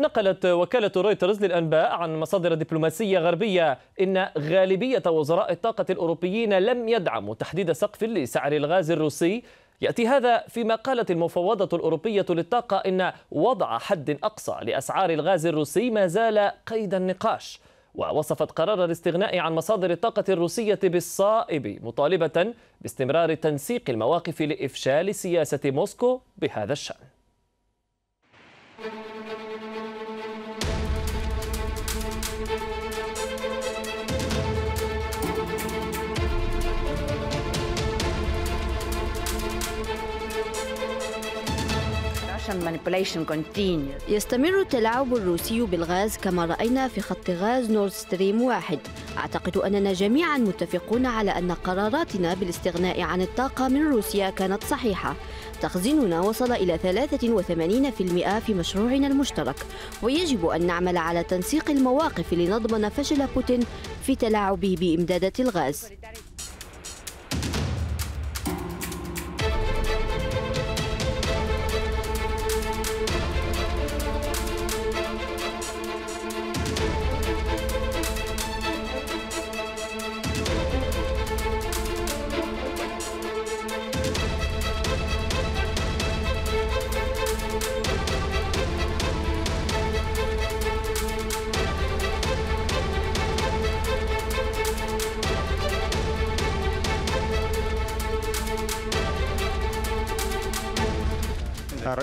نقلت وكالة رويترز للأنباء عن مصادر دبلوماسية غربية إن غالبية وزراء الطاقة الأوروبيين لم يدعموا تحديد سقف لسعر الغاز الروسي يأتي هذا فيما قالت المفوضة الأوروبية للطاقة إن وضع حد أقصى لأسعار الغاز الروسي ما زال قيد النقاش ووصفت قرار الاستغناء عن مصادر الطاقة الروسية بالصائب مطالبة باستمرار تنسيق المواقف لإفشال سياسة موسكو بهذا الشأن. يستمر التلاعب الروسي بالغاز كما رأينا في خط غاز نورد ستريم واحد أعتقد أننا جميعا متفقون على أن قراراتنا بالاستغناء عن الطاقة من روسيا كانت صحيحة تخزيننا وصل إلى 83% في مشروعنا المشترك ويجب أن نعمل على تنسيق المواقف لنضمن فشل بوتين في تلاعبه بإمدادات الغاز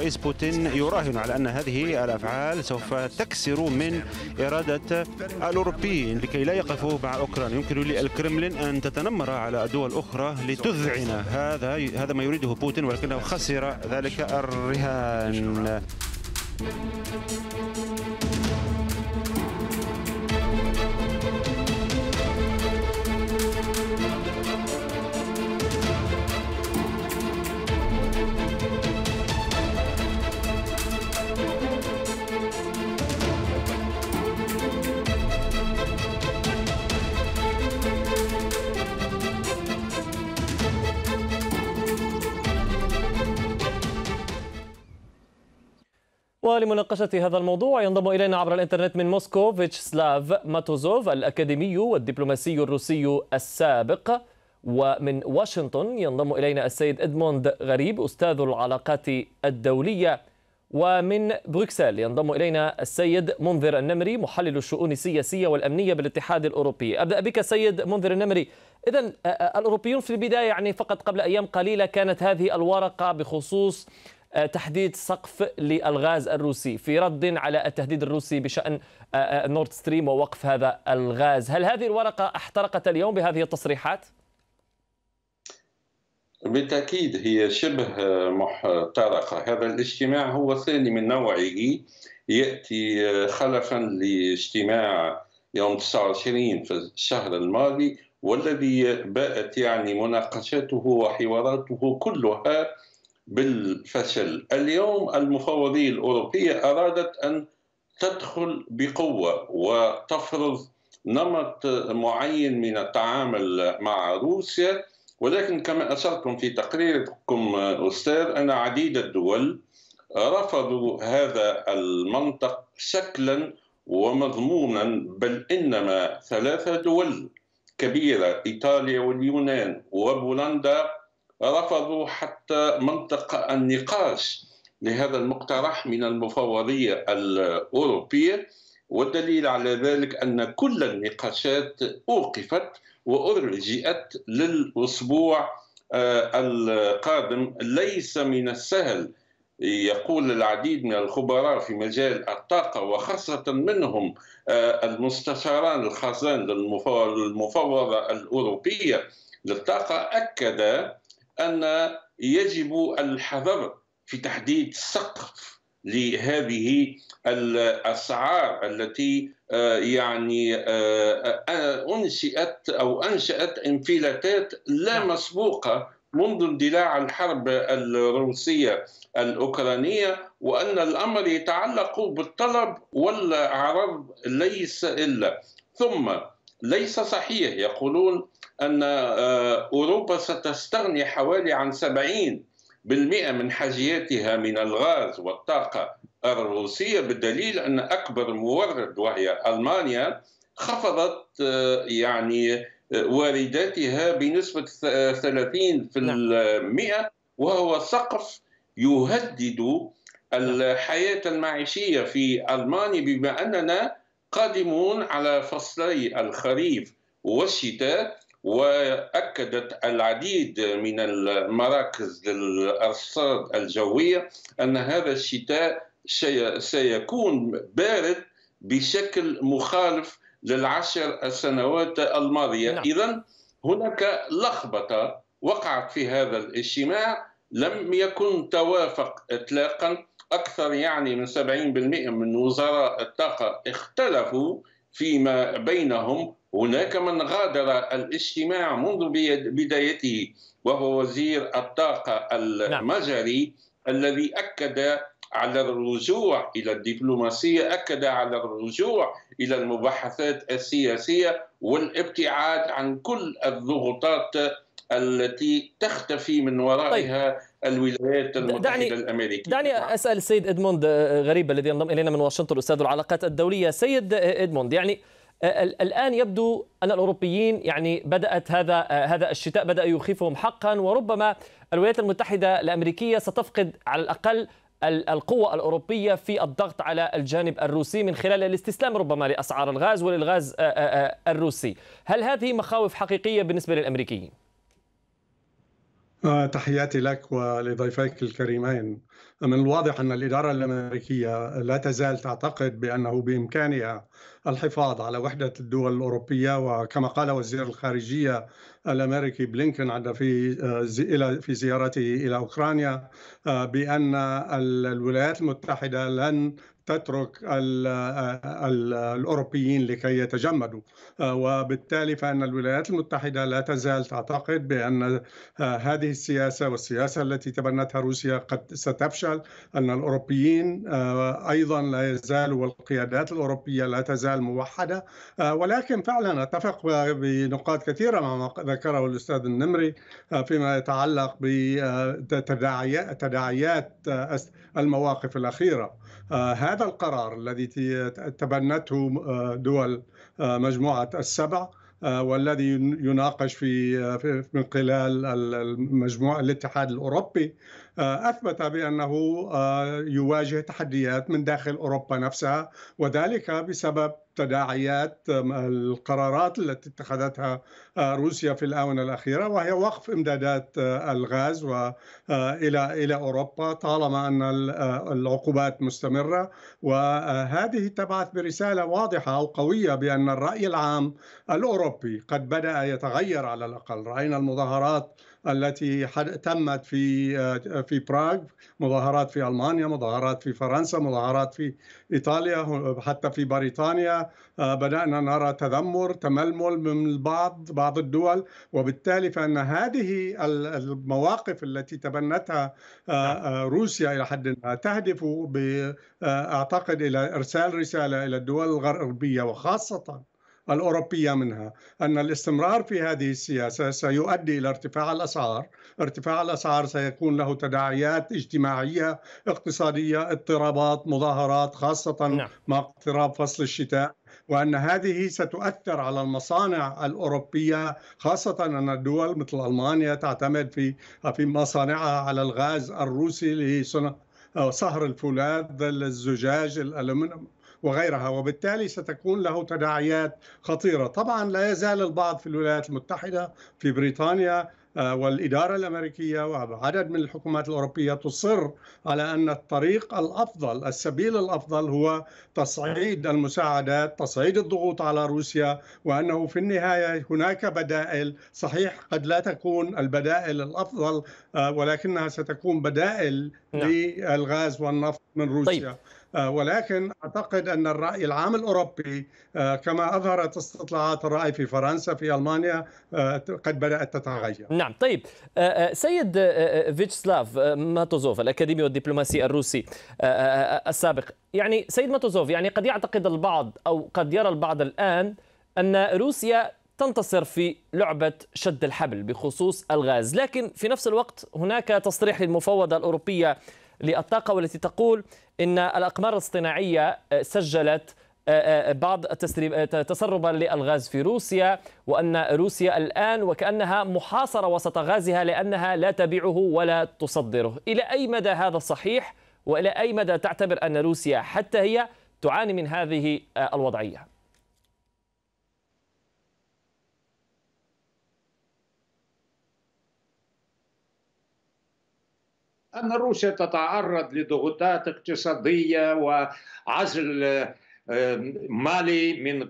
الرئيس بوتين يراهن على أن هذه الأفعال سوف تكسر من إرادة الأوروبيين لكي لا يقفوا مع أوكرانيا يمكن للكرملين أن تتنمر على دول أخرى لتذعن هذا هذا ما يريده بوتين ولكنه خسر ذلك الرهان ولمناقشة هذا الموضوع ينضم إلينا عبر الإنترنت من موسكو فيتشسلاف ماتوزوف الأكاديمي والدبلوماسي الروسي السابق ومن واشنطن ينضم إلينا السيد إدموند غريب أستاذ العلاقات الدولية ومن بروكسل ينضم إلينا السيد منذر النمري محلل الشؤون السياسية والأمنية بالاتحاد الأوروبي أبدأ بك سيد منذر النمري إذا آه، آه، الأوروبيون في البداية يعني فقط قبل أيام قليلة كانت هذه الورقة بخصوص تحديد سقف للغاز الروسي في رد على التهديد الروسي بشأن نورد آه، ستريم آه، ووقف هذا الغاز هل هذه الورقة احترقت اليوم بهذه التصريحات؟ بالتأكيد هي شبه آه، محترقة هذا الاجتماع هو ثاني من نوعه يأتي خلفا لاجتماع يوم 29 في الشهر الماضي والذي باءت يعني مناقشاته وحواراته كلها بالفشل اليوم المفوضية الأوروبية أرادت أن تدخل بقوة وتفرض نمط معين من التعامل مع روسيا ولكن كما أشرتم في تقريركم أستاذ أن عديد الدول رفضوا هذا المنطق شكلا ومضمونا بل إنما ثلاثة دول كبيرة إيطاليا واليونان وبولندا رفضوا حتى منطق النقاش لهذا المقترح من المفوضية الأوروبية والدليل على ذلك أن كل النقاشات أوقفت وأرجئت للأسبوع آه، القادم ليس من السهل يقول العديد من الخبراء في مجال الطاقة وخاصة منهم آه، المستشاران الخاصان للمفوضة الأوروبية للطاقة أكد ان يجب الحذر في تحديد سقف لهذه الاسعار التي آه، يعني آه، آه، انشئت او انشات انفلاتات لا نعم. مسبوقه منذ اندلاع الحرب الروسيه الاوكرانيه وان الامر يتعلق بالطلب والعرض ليس الا ثم ليس صحيح يقولون أن آه، أوروبا ستستغني حوالي عن 70% من حاجياتها من الغاز والطاقة الروسية بالدليل أن أكبر مورد وهي ألمانيا خفضت آه، يعني آه، وارداتها بنسبة 30% في نعم. المئة وهو سقف يهدد نعم. الحياة المعيشية في ألمانيا بما أننا قادمون على فصلي الخريف والشتاء واكدت العديد من المراكز للارصاد الجويه ان هذا الشتاء سيكون بارد بشكل مخالف للعشر السنوات الماضيه نعم. اذا هناك لخبطه وقعت في هذا الاجتماع لم يكن توافق اطلاقا أكثر يعني من 70% من وزراء الطاقة اختلفوا فيما بينهم هناك من غادر الاجتماع منذ بدايته وهو وزير الطاقة نعم. المجري نعم. الذي أكد على الرجوع إلى الدبلوماسية أكد على الرجوع إلى المباحثات السياسية والابتعاد عن كل الضغوطات التي تختفي من ورائها طيب. الولايات المتحده دعني الامريكيه دعني نعم. اسال السيد ادموند آه، غريب الذي ينضم الينا من واشنطن استاذ العلاقات الدوليه سيد آه، ادموند يعني آه، الان يبدو ان الاوروبيين يعني بدات هذا هذا الشتاء بدا يخيفهم حقا وربما الولايات المتحده الامريكيه ستفقد على الاقل القوة الأوروبية في الضغط على الجانب الروسي من خلال الاستسلام ربما لأسعار الغاز وللغاز الروسي هل هذه مخاوف حقيقية بالنسبة للأمريكيين؟ آه، تحياتي لك ولضيفيك الكريمين من الواضح أن الإدارة الأمريكية لا تزال تعتقد بأنه بإمكانها الحفاظ على وحدة الدول الأوروبية وكما قال وزير الخارجية الأمريكي بلينكن عند في آه، إلى في زيارته إلى أوكرانيا آه، بأن الولايات المتحدة لن تترك الأوروبيين لكي يتجمدوا آه، وبالتالي فأن الولايات المتحدة لا تزال تعتقد بأن آه، هذه السياسة والسياسة التي تبنتها روسيا قد ستفشل أن الأوروبيين آه، أيضا لا يزالوا والقيادات الأوروبية لا تزال موحدة ولكن فعلا أتفق بنقاط كثيرة مع ما ذكره الأستاذ النمري فيما يتعلق بتداعيات المواقف الأخيرة هذا هذا القرار الذي تبنته آه، دول آه، مجموعة السبع آه، والذي يناقش في من خلال المجموعة الاتحاد الأوروبي آه، اثبت بانه آه، يواجه تحديات من داخل اوروبا نفسها وذلك بسبب تداعيات القرارات التي اتخذتها آه، روسيا في الاونه الاخيره وهي وقف امدادات الغاز الى الى اوروبا طالما ان العقوبات مستمره وهذه تبعث برساله واضحه او قويه بان الراي العام الاوروبي قد بدا يتغير على الاقل راينا المظاهرات التي تمت في آه، في براغ مظاهرات في المانيا مظاهرات في فرنسا مظاهرات في ايطاليا حتى في بريطانيا آه، بدانا نرى تذمر تململ من البعض بعض الدول وبالتالي فان هذه المواقف التي تبنتها آه، نعم. روسيا الى حد ما تهدف اعتقد الى ارسال رساله الى الدول الغربيه وخاصه الأوروبية منها أن الاستمرار في هذه السياسة سيؤدي إلى ارتفاع الأسعار ارتفاع الأسعار سيكون له تداعيات اجتماعية اقتصادية اضطرابات مظاهرات خاصة نعم. مع اقتراب فصل الشتاء وأن هذه ستؤثر على المصانع الأوروبية خاصة أن الدول مثل ألمانيا تعتمد في في مصانعها على الغاز الروسي لصنع آه، صهر الفولاذ الزجاج الألمنيوم وغيرها وبالتالي ستكون له تداعيات خطيرة طبعا لا يزال البعض في الولايات المتحدة في بريطانيا آه، والإدارة الأمريكية وعدد من الحكومات الأوروبية تصر على أن الطريق الأفضل السبيل الأفضل هو تصعيد المساعدات تصعيد الضغوط على روسيا وأنه في النهاية هناك بدائل صحيح قد لا تكون البدائل الأفضل آه، ولكنها ستكون بدائل نعم. للغاز والنفط من طيب. روسيا طيب. آه، ولكن اعتقد ان الراي العام الاوروبي آه، كما اظهرت استطلاعات الراي في فرنسا في المانيا آه، قد بدات تتغير. نعم طيب سيد فيتشسلاف ماتوزوف الاكاديمي والدبلوماسي الروسي السابق يعني سيد ماتوزوف يعني قد يعتقد البعض او قد يرى البعض الان ان روسيا تنتصر في لعبة شد الحبل بخصوص الغاز لكن في نفس الوقت هناك تصريح للمفوضة الأوروبية للطاقة والتي تقول أن الأقمار الاصطناعية آه، سجلت آه، آه، بعض تسربا للغاز في روسيا وأن روسيا الآن وكأنها محاصرة وسط غازها لأنها لا تبيعه ولا تصدره إلى أي مدى هذا صحيح وإلى أي مدى تعتبر أن روسيا حتى هي تعاني من هذه الوضعية أن روسيا تتعرض لضغوطات اقتصادية وعزل مالي من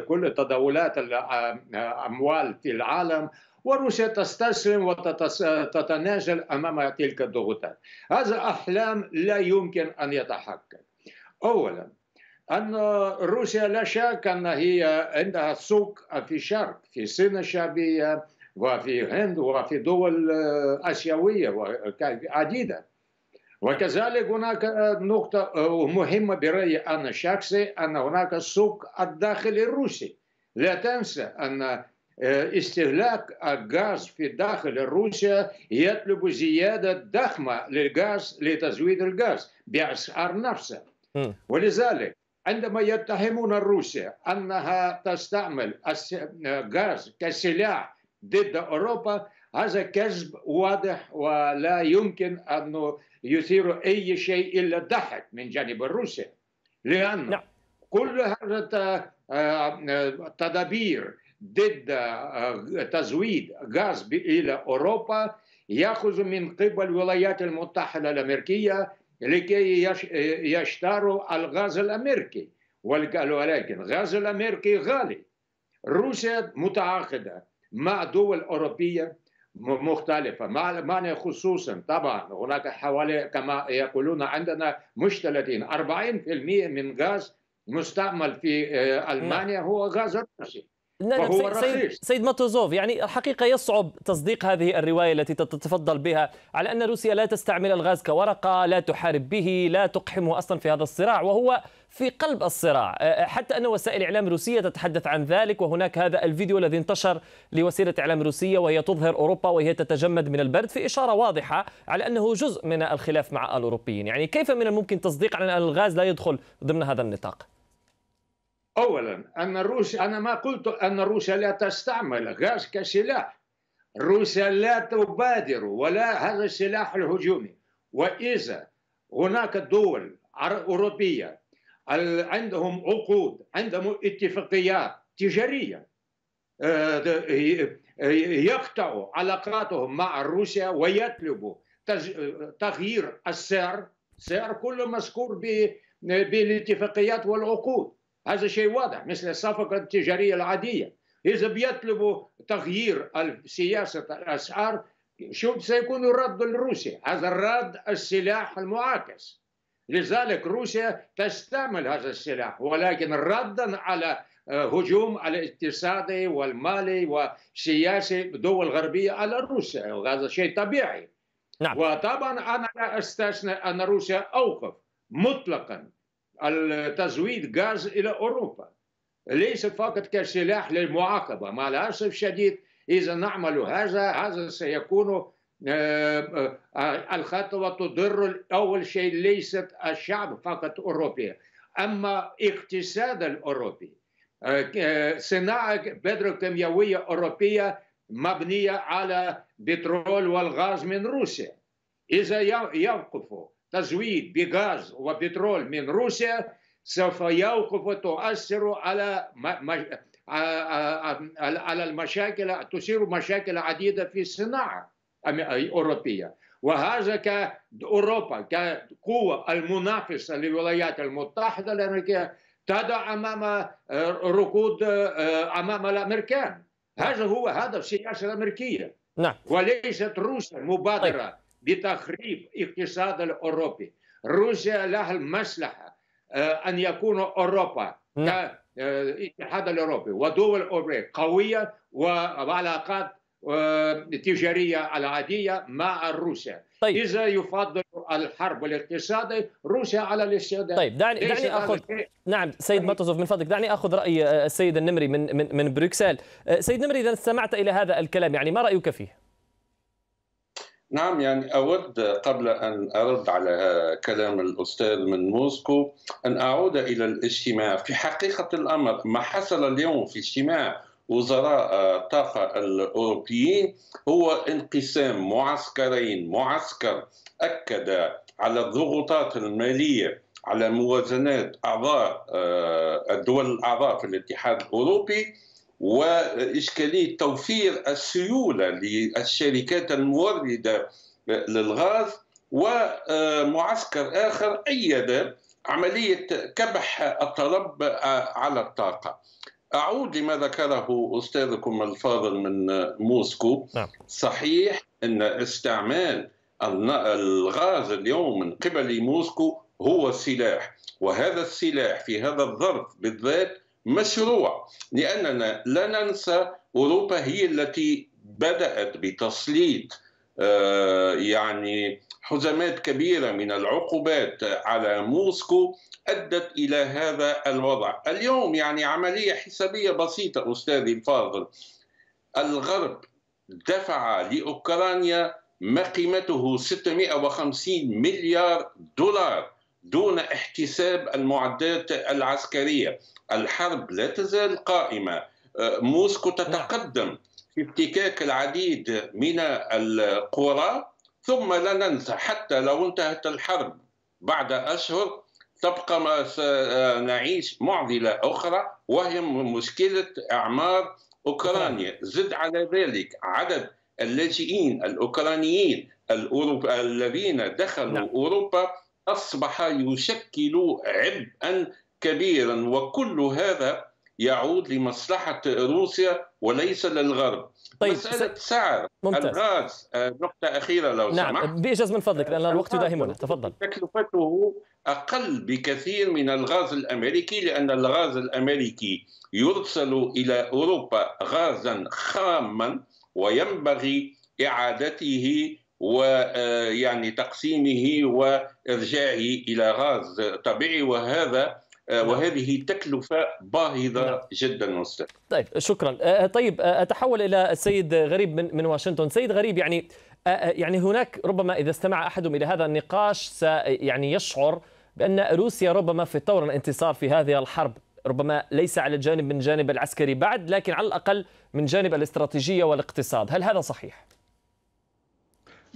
كل تداولات الأموال في العالم وروسيا تستسلم وتتنازل أمام تلك الضغوطات هذا أحلام لا يمكن أن يتحقق أولا أن روسيا لا شك أن هي عندها سوق في الشرق في الصين الشعبية وفي الهند وفي دول آه، آسيوية عديدة وكذلك هناك آه، نقطة آه، مهمة برأيي أنا شخصي أن هناك السوق الداخلي الروسي لا تنسى أن استهلاك الغاز في داخل روسيا يطلب زيادة ضخمة للغاز لتزويد الغاز بأسعار نفسها ولذلك عندما يتهمون روسيا أنها تستعمل الغاز كسلاح ضد أوروبا هذا كذب واضح ولا يمكن أنه يثير أي شيء إلا الضحك من جانب روسيا لأن لا. نعم. كل هذا التدابير آه، آه، ضد آه، تزويد غاز إلى أوروبا يأخذ من قبل الولايات المتحدة الأمريكية لكي يشتروا الغاز الأمريكي ولكن الغاز الأمريكي غالي روسيا متعاقدة مع دول أوروبية مختلفة معنى خصوصا طبعا هناك حوالي كما يقولون عندنا مش 30 40% من غاز مستعمل في آه، ألمانيا نعم. هو غاز روسي سيد, سيد ماتوزوف يعني الحقيقة يصعب تصديق هذه الرواية التي تتفضل بها على أن روسيا لا تستعمل الغاز كورقة لا تحارب به لا تقحمه أصلا في هذا الصراع وهو في قلب الصراع أه، أه، حتى أن وسائل إعلام روسية تتحدث عن ذلك وهناك هذا الفيديو الذي انتشر لوسيلة إعلام روسية وهي تظهر أوروبا وهي تتجمد من البرد في إشارة واضحة على أنه جزء من الخلاف مع الأوروبيين يعني كيف من الممكن تصديق على أن الغاز لا يدخل ضمن هذا النطاق؟ أولا أن روسيا أنا ما قلت أن روسيا لا تستعمل غاز كسلاح روسيا لا تبادر ولا هذا السلاح الهجومي وإذا هناك دول أوروبية عندهم عقود عندهم اتفاقيات تجارية آه، يقطعوا علاقاتهم مع روسيا ويطلبوا تغيير السعر سعر كله مذكور بالاتفاقيات والعقود هذا شيء واضح مثل الصفقة التجارية العادية إذا بيطلبوا تغيير سياسة الأسعار شو سيكون الرد الروسي هذا الرد السلاح المعاكس لذلك روسيا تستعمل هذا السلاح ولكن ردا على آه، هجوم الاقتصادي والمالي والسياسي دول غربية على روسيا وهذا شيء طبيعي نعم. وطبعا أنا لا أستثنى أن روسيا أوقف مطلقا تزويد غاز الى اوروبا ليس فقط كسلاح للمعاقبه مع الاسف الشديد اذا نعمل هذا هذا سيكون آه، آه، الخطوه تضر اول شيء ليست الشعب فقط اوروبي اما اقتصاد الاوروبي آه، صناعه بتروكيماويه اوروبيه مبنيه على بترول والغاز من روسيا اذا يوقفوا تزويد بغاز وبترول من روسيا سوف يوقف تؤثر على على المشاكل تثير مشاكل عديده في الصناعه الاوروبيه وهذا كاوروبا كقوه المنافسه للولايات المتحده الامريكيه تضع امام ركود امام الامريكان نعم. هذا هو هدف السياسه الامريكيه نعم وليست روسيا مبادره طيب. بتخريب اقتصاد الأوروبي روسيا لها المصلحة آه، أن يكون أوروبا آه، الاتحاد الأوروبي ودول أوروبية قوية وعلاقات آه، تجارية العادية مع روسيا طيب. إذا يفضل الحرب الاقتصادية روسيا على الاستعداد طيب دعني دعني اخذ نعم سيد مطوزوف من فضلك دعني اخذ راي السيد النمري من من من بروكسل سيد نمري اذا استمعت الى هذا الكلام يعني ما رايك فيه؟ نعم يعني أود قبل أن أرد على كلام الأستاذ من موسكو أن أعود إلى الاجتماع في حقيقة الأمر ما حصل اليوم في اجتماع وزراء الطاقة الأوروبيين هو انقسام معسكرين معسكر أكد على الضغوطات المالية على موازنات أعضاء آه، الدول الأعضاء في الاتحاد الأوروبي وإشكالية توفير السيولة للشركات الموردة للغاز ومعسكر آخر أيد عملية كبح الطلب على الطاقة أعود لما ذكره أستاذكم الفاضل من موسكو نعم. صحيح أن استعمال الغاز اليوم من قبل موسكو هو سلاح وهذا السلاح في هذا الظرف بالذات مشروع لأننا لا ننسى أوروبا هي التي بدأت بتسليط آه، يعني حزمات كبيرة من العقوبات على موسكو أدت إلى هذا الوضع اليوم يعني عملية حسابية بسيطة أستاذي الفاضل الغرب دفع لأوكرانيا ما قيمته 650 مليار دولار دون احتساب المعدات العسكريه الحرب لا تزال قائمه آه، موسكو تتقدم في افتكاك العديد من القرى ثم لا ننسى حتى لو انتهت الحرب بعد اشهر تبقى ما سنعيش معضله اخرى وهي مشكله اعمار اوكرانيا زد على ذلك عدد اللاجئين الاوكرانيين الذين دخلوا لا. نعم. اوروبا أصبح يشكل عبئا كبيرا وكل هذا يعود لمصلحة روسيا وليس للغرب طيب مسألة سعر ممتاز. الغاز آه، نقطة أخيرة لو نعم. سمحت نعم بإجاز من فضلك لأن الوقت آه، يداهمنا تفضل تكلفته أقل بكثير من الغاز الأمريكي لأن الغاز الأمريكي يرسل إلى أوروبا غازا خاما وينبغي إعادته ويعني تقسيمه وارجاعه الى غاز طبيعي وهذا نعم. وهذه تكلفة باهظة نعم. جدا أستاذ طيب شكرا أه، أه، طيب أه، أتحول إلى السيد غريب من, من واشنطن سيد غريب يعني يعني هناك ربما إذا استمع أحدهم إلى هذا النقاش يعني يشعر بأن روسيا ربما في طور الانتصار في هذه الحرب ربما ليس على الجانب من جانب العسكري بعد لكن على الأقل من جانب الاستراتيجية والاقتصاد هل هذا صحيح؟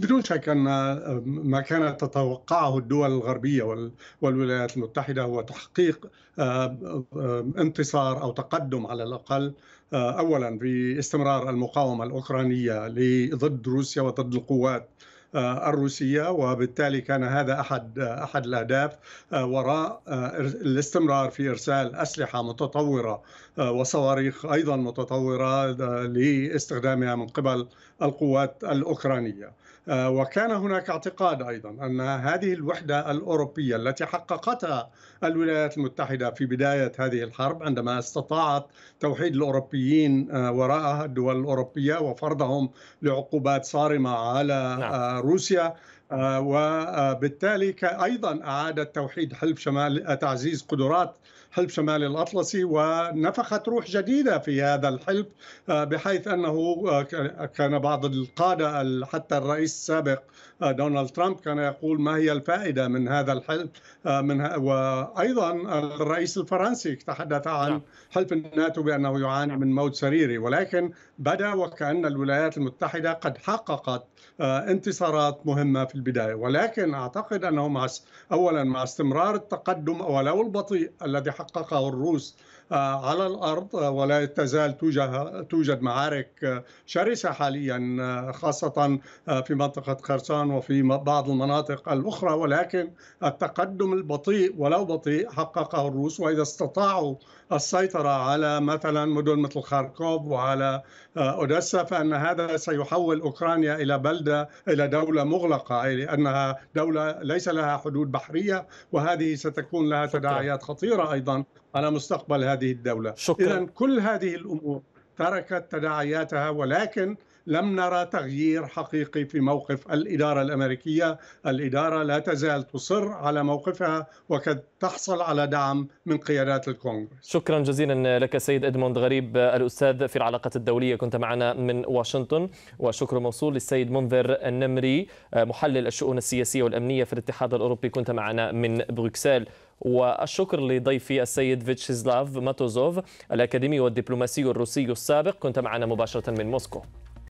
بدون شك أن آه، ما كانت تتوقعه الدول الغربية والولايات المتحدة هو تحقيق آه، آه، انتصار أو تقدم على الأقل أولا في استمرار المقاومة الأوكرانية ضد روسيا وضد القوات الروسية وبالتالي كان هذا أحد أحد الأهداف وراء الاستمرار في إرسال أسلحة متطورة وصواريخ أيضا متطورة لاستخدامها من قبل القوات الأوكرانية آه، وكان هناك اعتقاد أيضا أن هذه الوحدة الأوروبية التي حققتها الولايات المتحدة في بداية هذه الحرب عندما استطاعت توحيد الأوروبيين آه، وراء الدول الأوروبية وفرضهم لعقوبات صارمة على نعم. آه، روسيا آه، وبالتالي ايضا اعاد توحيد حلف شمال تعزيز قدرات حلف شمال الاطلسي ونفخت روح جديده في هذا الحلف آه، بحيث انه آه، كان بعض القاده حتى الرئيس السابق آه، دونالد ترامب كان يقول ما هي الفائدة من هذا الحلف آه، من ه... وأيضا الرئيس الفرنسي تحدث عن نعم. حلف الناتو بأنه يعاني من موت سريري ولكن بدا وكأن الولايات المتحدة قد حققت آه، انتصارات مهمة في البداية ولكن أعتقد أنه مع أولا مع استمرار التقدم ولو البطيء الذي حققه الروس آه، على الارض آه، ولا تزال توجد معارك آه، شرسه حاليا خاصه في منطقه خرسان وفي بعض المناطق الاخرى ولكن التقدم البطيء ولو بطيء حققه الروس واذا استطاعوا السيطره على مثلا مدن مثل خاركوف وعلى اوديسا فان هذا سيحول اوكرانيا الى بلده الى دوله مغلقه لانها دوله ليس لها حدود بحريه وهذه ستكون لها تداعيات خطيره ايضا على مستقبل هذه الدولة شكرا إذا كل هذه الأمور تركت تداعياتها ولكن لم نرى تغيير حقيقي في موقف الإدارة الأمريكية الإدارة لا تزال تصر على موقفها وقد تحصل على دعم من قيادات الكونغرس شكرا جزيلا لك سيد إدموند غريب الأستاذ في العلاقات الدولية كنت معنا من واشنطن وشكر موصول للسيد منذر النمري محلل الشؤون السياسية والأمنية في الاتحاد الأوروبي كنت معنا من بروكسل والشكر لضيفي السيد فيتشيزلاف ماتوزوف الأكاديمي والدبلوماسي الروسي السابق كنت معنا مباشرة من موسكو